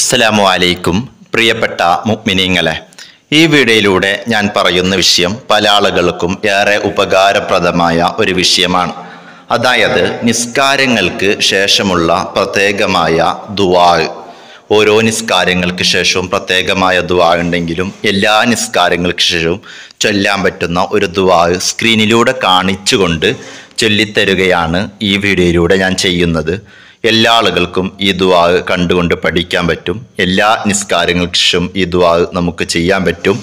അസ്സലാമു അലൈക്കും പ്രിയപ്പെട്ട മുക്മിനിങ്ങളെ ഈ വീഡിയോയിലൂടെ ഞാൻ പറയുന്ന വിഷയം പല ആളുകൾക്കും ഏറെ ഉപകാരപ്രദമായ ഒരു വിഷയമാണ് അതായത് നിസ്കാരങ്ങൾക്ക് ശേഷമുള്ള പ്രത്യേകമായ ദുവാ ഓരോ നിസ്കാരങ്ങൾക്ക് ശേഷവും പ്രത്യേകമായ ദുവാ ഉണ്ടെങ്കിലും എല്ലാ നിസ്കാരങ്ങൾക്ക് ശേഷവും ചൊല്ലാൻ പറ്റുന്ന ഒരു ദുവാ സ്ക്രീനിലൂടെ കാണിച്ചുകൊണ്ട് ചൊല്ലിത്തരുകയാണ് ഈ വീഡിയോയിലൂടെ ഞാൻ ചെയ്യുന്നത് എല്ലാ ആളുകൾക്കും ഈ ദുവാ കണ്ടുകൊണ്ട് പഠിക്കാൻ പറ്റും എല്ലാ നിസ്കാരങ്ങൾക്കും ഈ ദുവാ നമുക്ക് ചെയ്യാൻ പറ്റും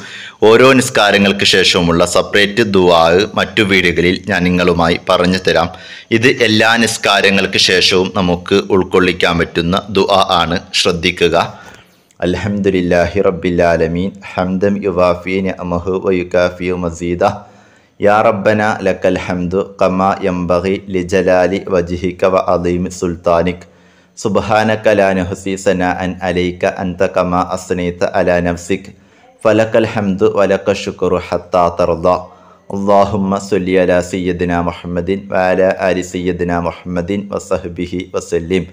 ഓരോ നിസ്കാരങ്ങൾക്ക് ശേഷവുമുള്ള സെപ്പറേറ്റ് ദുവാ മറ്റു വീടുകളിൽ ഞാൻ നിങ്ങളുമായി പറഞ്ഞു തരാം ഇത് എല്ലാ നിസ്കാരങ്ങൾക്ക് ശേഷവും നമുക്ക് ഉൾക്കൊള്ളിക്കാൻ പറ്റുന്ന ദുആ ആണ് ശ്രദ്ധിക്കുക അലഹമുല്ലാഹി റബ്ബിലാലമീൻ ഹംദം യുവാഫി നമഹു വയുക്കാഫിയു മസീദ യാ റബ്ബന ലക്കൽ ഹംദു കമ യംബഹി ലിജലാലി വജിഹിക വ അദീമി സുൽത്താനിക് സുബാനക്ക ലാനുഹസി സന അൻ അലൈക്ക അന്ത കമ അസ്നീത്ത അല നഫ്സിക് ഫലക്കൽ ഹംദു വലക്ക ഷുക്കുറു ഹത്താ തർദ അള്ളാഹുമ്മ സുല്ലി അല സയ്യദിന മുഹമ്മദിൻ വാല അലി സയ്യദിന മുഹമ്മദിൻ വസഹബിഹി വസല്ലിം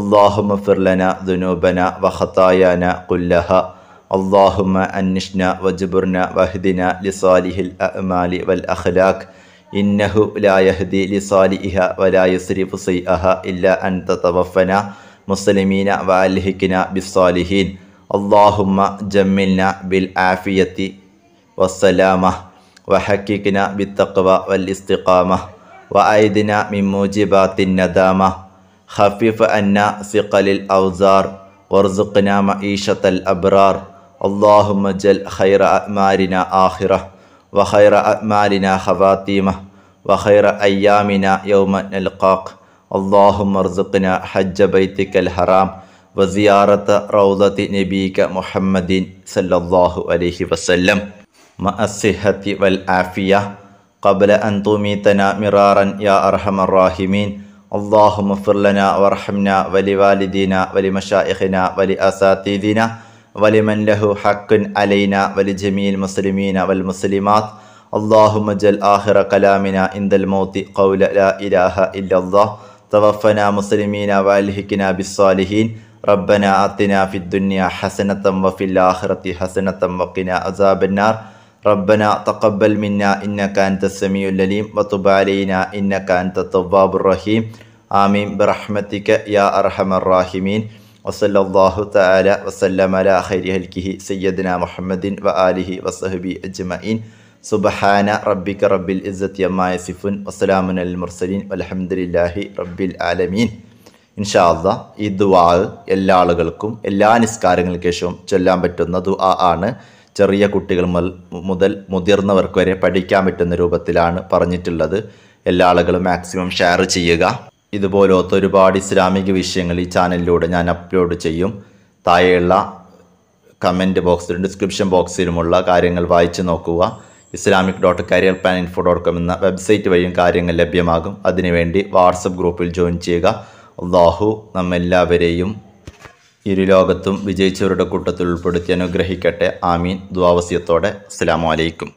അള്ളാഹുമ്മ ഫിർലന ദുനൂബന വഹത്തായന കുല്ലഹ اللهم أنشنا وجبرنا واهدنا لصالح الأعمال والأخلاق إنه لا يهدي لصالحها ولا يصرف سيئها إلا أن تتوفنا مسلمين وألهكنا بالصالحين اللهم جملنا بالعافية والسلامة وحققنا بالتقوى والاستقامة وأيدنا من موجبات الندامة خفف عنا ثقل الأوزار وارزقنا معيشة الأبرار اللهم جل خير أعمالنا آخرة وخير أعمالنا خواتيمة وخير أيامنا يوم نلقاك اللهم ارزقنا حج بيتك الحرام وزيارة روضة نبيك محمد صلى الله عليه وسلم مع الصحة والعافية قبل أن تميتنا مرارا يا أرحم الراحمين اللهم اغفر لنا وارحمنا ولوالدينا ولمشائخنا ولأساتذتنا ولمن له حق علينا ولجميع المسلمين والمسلمات اللهم جل آخر كلامنا عند الموت قول لا إله إلا الله توفنا مسلمين والهكنا بالصالحين ربنا آتنا في الدنيا حسنة وفي الآخرة حسنة وقنا عذاب النار ربنا تقبل منا إنك أنت السميع العليم وتب علينا إنك أنت التواب الرحيم آمين برحمتك يا أرحم الراحمين വസല്ലാഹു തആല വസല്ലം അല സയ്യദ്ന മുഹമ്മദിൻ വ ആലിഹി വസഹബി അജ്മഈൻ സുബഹാന റബ്ബിക റബ്ബിൽ ഇസ്സത്തി അമ്മായ സിഫുൻ വസ്സലാമുൻ അൽ മുർസലീൻ അലഹമുല്ലാഹി റബ്ബിൽ ആലമീൻ ഇൻഷാ ഈ ദുആ എല്ലാ ആളുകൾക്കും എല്ലാ നിസ്കാരങ്ങൾക്ക് ശേഷവും ചൊല്ലാൻ പറ്റുന്ന ദുആ ആണ് ചെറിയ കുട്ടികൾ മുതൽ മുതിർന്നവർക്ക് വരെ പഠിക്കാൻ പറ്റുന്ന രൂപത്തിലാണ് പറഞ്ഞിട്ടുള്ളത് എല്ലാ ആളുകളും മാക്സിമം ഷെയർ ചെയ്യുക ഇതുപോലത്തെ ഒരുപാട് ഇസ്ലാമിക വിഷയങ്ങൾ ഈ ചാനലിലൂടെ ഞാൻ അപ്ലോഡ് ചെയ്യും താഴെയുള്ള കമൻറ്റ് ബോക്സിലും ഡിസ്ക്രിപ്ഷൻ ബോക്സിലുമുള്ള കാര്യങ്ങൾ വായിച്ചു നോക്കുക Islamic dot career pan info dot com എന്ന വെബ്സൈറ്റ് വഴിയും കാര്യങ്ങൾ ലഭ്യമാകും അതിനുവേണ്ടി വാട്സപ്പ് ഗ്രൂപ്പിൽ ജോയിൻ ചെയ്യുക അള്ളാഹു നമ്മെല്ലാവരെയും ഇരു ലോകത്തും വിജയിച്ചവരുടെ കൂട്ടത്തിൽ ഉൾപ്പെടുത്തി അനുഗ്രഹിക്കട്ടെ ആമീൻ ദ്വാവസ്യത്തോടെ അസ്സാം വലൈക്കും